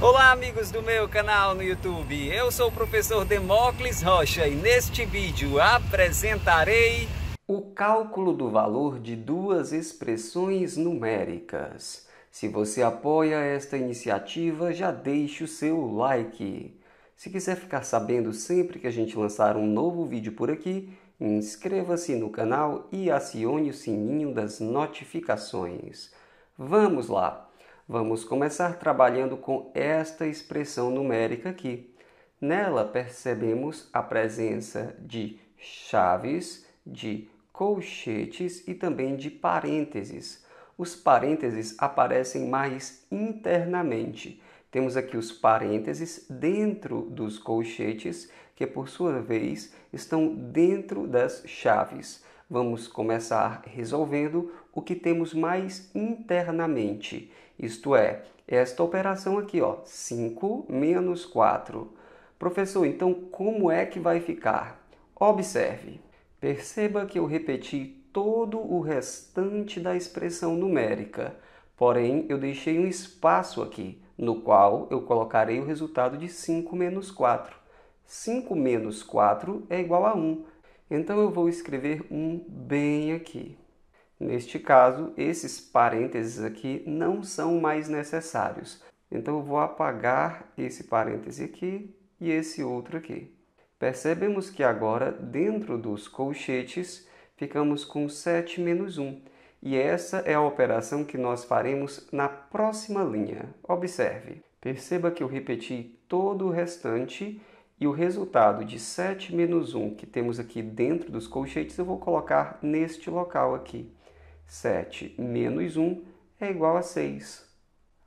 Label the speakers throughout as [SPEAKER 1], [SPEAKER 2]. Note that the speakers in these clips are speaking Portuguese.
[SPEAKER 1] Olá amigos do meu canal no YouTube, eu sou o professor Demócles Rocha e neste vídeo apresentarei o cálculo do valor de duas expressões numéricas. Se você apoia esta iniciativa, já deixe o seu like. Se quiser ficar sabendo sempre que a gente lançar um novo vídeo por aqui, inscreva-se no canal e acione o sininho das notificações. Vamos lá! Vamos começar trabalhando com esta expressão numérica aqui. Nela percebemos a presença de chaves, de colchetes e também de parênteses. Os parênteses aparecem mais internamente. Temos aqui os parênteses dentro dos colchetes, que por sua vez estão dentro das chaves. Vamos começar resolvendo o que temos mais internamente, isto é, esta operação aqui, ó, 5 menos 4. Professor, então como é que vai ficar? Observe. Perceba que eu repeti todo o restante da expressão numérica, porém eu deixei um espaço aqui, no qual eu colocarei o resultado de 5 menos 4. 5 menos 4 é igual a 1. Então eu vou escrever um bem aqui. Neste caso, esses parênteses aqui não são mais necessários. Então eu vou apagar esse parêntese aqui e esse outro aqui. Percebemos que agora, dentro dos colchetes, ficamos com 7 menos 1. E essa é a operação que nós faremos na próxima linha. Observe. Perceba que eu repeti todo o restante e o resultado de 7 menos 1 que temos aqui dentro dos colchetes, eu vou colocar neste local aqui. 7 menos 1 é igual a 6.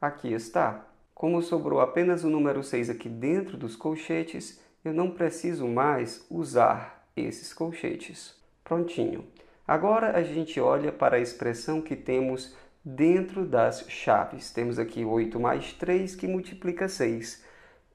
[SPEAKER 1] Aqui está. Como sobrou apenas o número 6 aqui dentro dos colchetes, eu não preciso mais usar esses colchetes. Prontinho. Agora a gente olha para a expressão que temos dentro das chaves. Temos aqui 8 mais 3 que multiplica 6.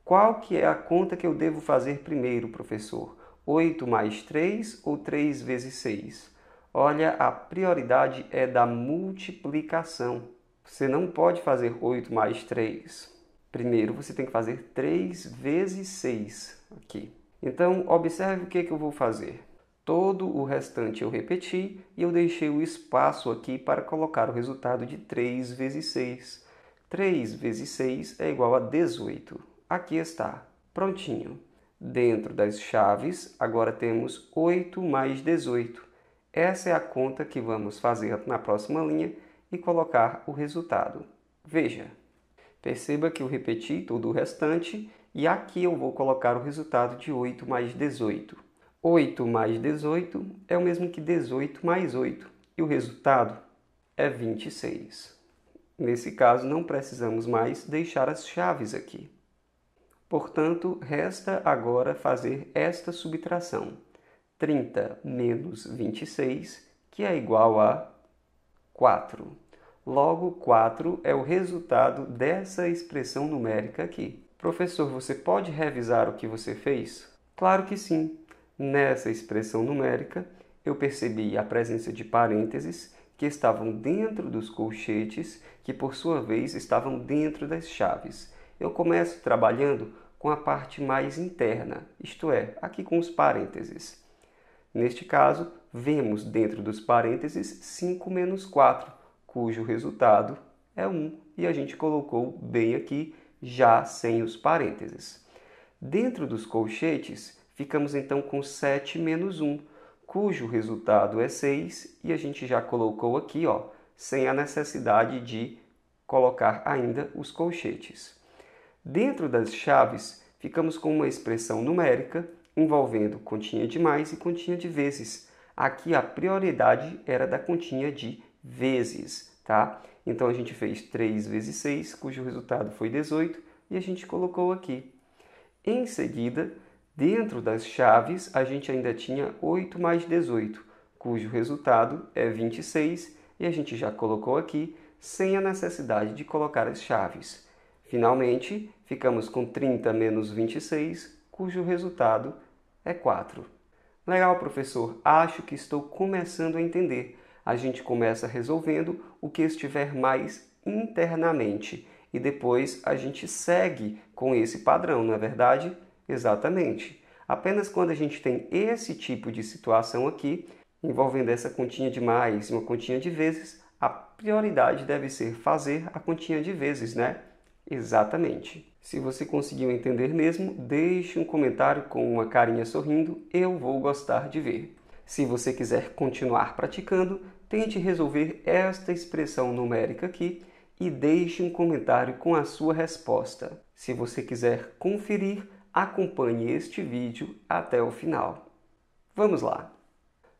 [SPEAKER 1] Qual que é a conta que eu devo fazer primeiro, professor? 8 mais 3 ou 3 vezes 6? Olha, a prioridade é da multiplicação. Você não pode fazer 8 mais 3. Primeiro você tem que fazer 3 vezes 6 aqui. Então, observe o que, que eu vou fazer. Todo o restante eu repeti e eu deixei o espaço aqui para colocar o resultado de 3 vezes 6. 3 vezes 6 é igual a 18. Aqui está, prontinho. Dentro das chaves, agora temos 8 mais 18. Essa é a conta que vamos fazer na próxima linha e colocar o resultado. Veja, perceba que eu repeti todo o restante e aqui eu vou colocar o resultado de 8 mais 18. 8 mais 18 é o mesmo que 18 mais 8 e o resultado é 26. Nesse caso, não precisamos mais deixar as chaves aqui. Portanto, resta agora fazer esta subtração. 30 menos 26, que é igual a 4. Logo, 4 é o resultado dessa expressão numérica aqui. Professor, você pode revisar o que você fez? Claro que sim. Nessa expressão numérica, eu percebi a presença de parênteses que estavam dentro dos colchetes, que por sua vez estavam dentro das chaves eu começo trabalhando com a parte mais interna, isto é, aqui com os parênteses. Neste caso, vemos dentro dos parênteses 5 menos 4, cujo resultado é 1, e a gente colocou bem aqui, já sem os parênteses. Dentro dos colchetes, ficamos então com 7 menos 1, cujo resultado é 6, e a gente já colocou aqui, ó, sem a necessidade de colocar ainda os colchetes. Dentro das chaves, ficamos com uma expressão numérica envolvendo continha de mais e continha de vezes. Aqui a prioridade era da continha de vezes, tá? Então a gente fez 3 vezes 6, cujo resultado foi 18, e a gente colocou aqui. Em seguida, dentro das chaves, a gente ainda tinha 8 mais 18, cujo resultado é 26, e a gente já colocou aqui, sem a necessidade de colocar as chaves. Finalmente, ficamos com 30 menos 26, cujo resultado é 4. Legal, professor, acho que estou começando a entender. A gente começa resolvendo o que estiver mais internamente e depois a gente segue com esse padrão, não é verdade? Exatamente. Apenas quando a gente tem esse tipo de situação aqui, envolvendo essa continha de mais e uma continha de vezes, a prioridade deve ser fazer a continha de vezes, né? Exatamente. Se você conseguiu entender mesmo, deixe um comentário com uma carinha sorrindo, eu vou gostar de ver. Se você quiser continuar praticando, tente resolver esta expressão numérica aqui e deixe um comentário com a sua resposta. Se você quiser conferir, acompanhe este vídeo até o final. Vamos lá!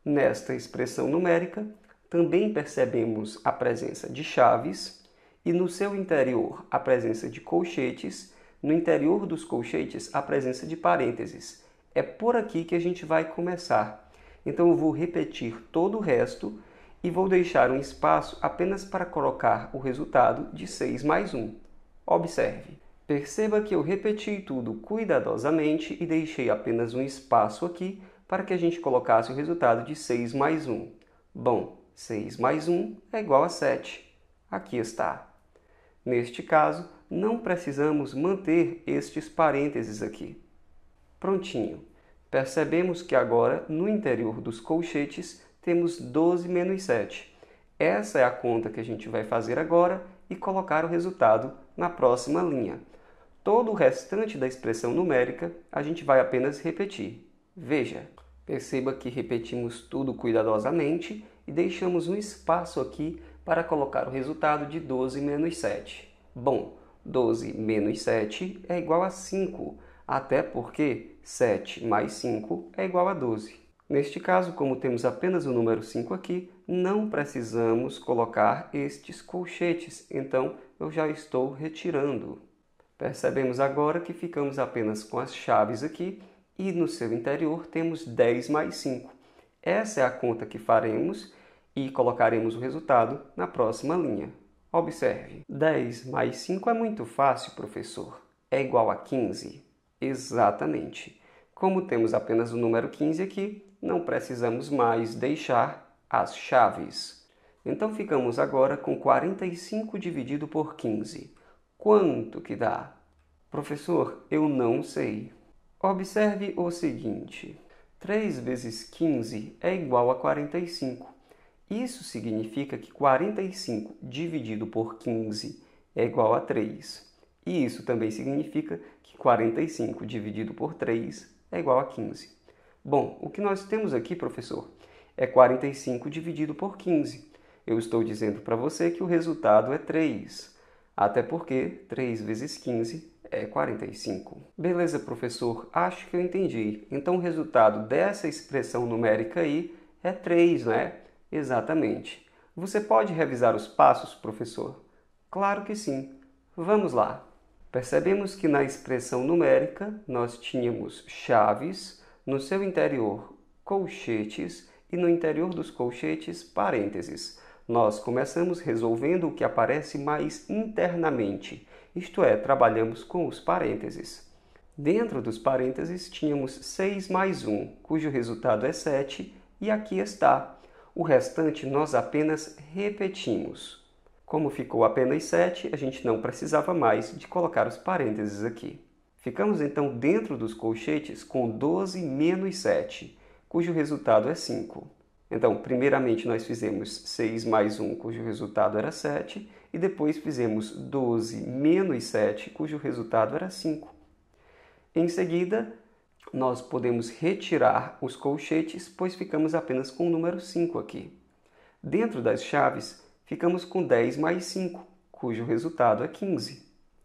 [SPEAKER 1] Nesta expressão numérica, também percebemos a presença de chaves, e no seu interior a presença de colchetes, no interior dos colchetes a presença de parênteses. É por aqui que a gente vai começar. Então eu vou repetir todo o resto e vou deixar um espaço apenas para colocar o resultado de 6 mais 1. Observe. Perceba que eu repeti tudo cuidadosamente e deixei apenas um espaço aqui para que a gente colocasse o resultado de 6 mais 1. Bom, 6 mais 1 é igual a 7. Aqui está. Neste caso, não precisamos manter estes parênteses aqui. Prontinho. Percebemos que agora, no interior dos colchetes, temos 12 menos 7. Essa é a conta que a gente vai fazer agora e colocar o resultado na próxima linha. Todo o restante da expressão numérica a gente vai apenas repetir. Veja, perceba que repetimos tudo cuidadosamente e deixamos um espaço aqui para colocar o resultado de 12 menos 7. Bom, 12 menos 7 é igual a 5, até porque 7 mais 5 é igual a 12. Neste caso, como temos apenas o número 5 aqui, não precisamos colocar estes colchetes, então eu já estou retirando. Percebemos agora que ficamos apenas com as chaves aqui e no seu interior temos 10 mais 5. Essa é a conta que faremos e colocaremos o resultado na próxima linha. Observe. 10 mais 5 é muito fácil, professor. É igual a 15? Exatamente. Como temos apenas o número 15 aqui, não precisamos mais deixar as chaves. Então ficamos agora com 45 dividido por 15. Quanto que dá? Professor, eu não sei. Observe o seguinte: 3 vezes 15 é igual a 45. Isso significa que 45 dividido por 15 é igual a 3. E isso também significa que 45 dividido por 3 é igual a 15. Bom, o que nós temos aqui, professor, é 45 dividido por 15. Eu estou dizendo para você que o resultado é 3, até porque 3 vezes 15 é 45. Beleza, professor, acho que eu entendi. Então o resultado dessa expressão numérica aí é 3, né? Exatamente. Você pode revisar os passos, professor? Claro que sim. Vamos lá. Percebemos que na expressão numérica nós tínhamos chaves, no seu interior colchetes e no interior dos colchetes parênteses. Nós começamos resolvendo o que aparece mais internamente, isto é, trabalhamos com os parênteses. Dentro dos parênteses tínhamos 6 mais 1, cujo resultado é 7, e aqui está o restante nós apenas repetimos. Como ficou apenas 7, a gente não precisava mais de colocar os parênteses aqui. Ficamos então dentro dos colchetes com 12 menos 7, cujo resultado é 5. Então, primeiramente nós fizemos 6 mais 1, cujo resultado era 7, e depois fizemos 12 menos 7, cujo resultado era 5. Em seguida, nós podemos retirar os colchetes, pois ficamos apenas com o número 5 aqui. Dentro das chaves, ficamos com 10 mais 5, cujo resultado é 15.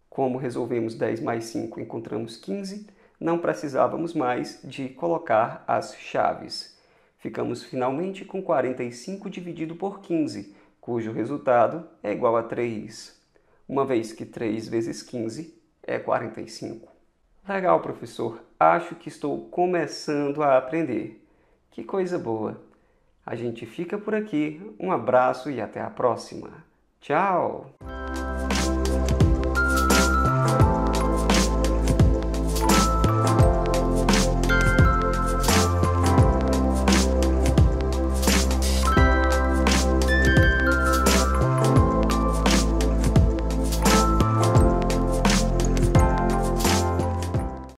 [SPEAKER 1] Como resolvemos 10 mais 5, encontramos 15, não precisávamos mais de colocar as chaves. Ficamos finalmente com 45 dividido por 15, cujo resultado é igual a 3, uma vez que 3 vezes 15 é 45. Legal, professor. Acho que estou começando a aprender. Que coisa boa. A gente fica por aqui. Um abraço e até a próxima. Tchau!